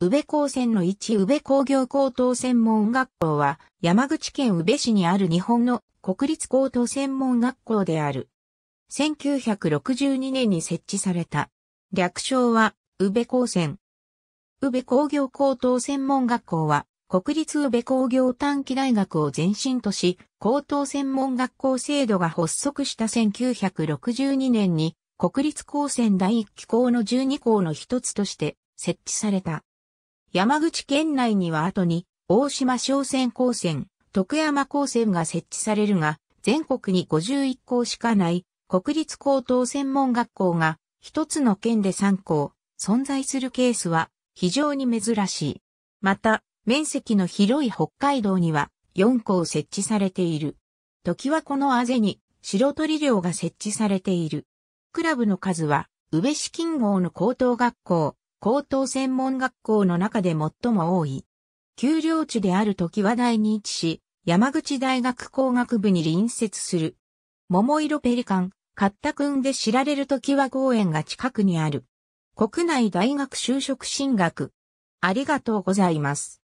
宇部高専の一宇部工業高等専門学校は、山口県宇部市にある日本の国立高等専門学校である。1962年に設置された。略称は、宇部高専。宇部工業高等専門学校は、国立宇部工業短期大学を前身とし、高等専門学校制度が発足した1962年に、国立高専第1期校の12校の一つとして設置された。山口県内には後に、大島商船高専、徳山高専が設置されるが、全国に51校しかない、国立高等専門学校が、一つの県で3校、存在するケースは、非常に珍しい。また、面積の広い北海道には、4校設置されている。時はこのあぜに、白鳥寮が設置されている。クラブの数は、宇部市近郷の高等学校、高等専門学校の中で最も多い。丘陵地である時話題に位置し、山口大学工学部に隣接する。桃色ペリカン、カッタくんで知られる時は、公園が近くにある。国内大学就職進学。ありがとうございます。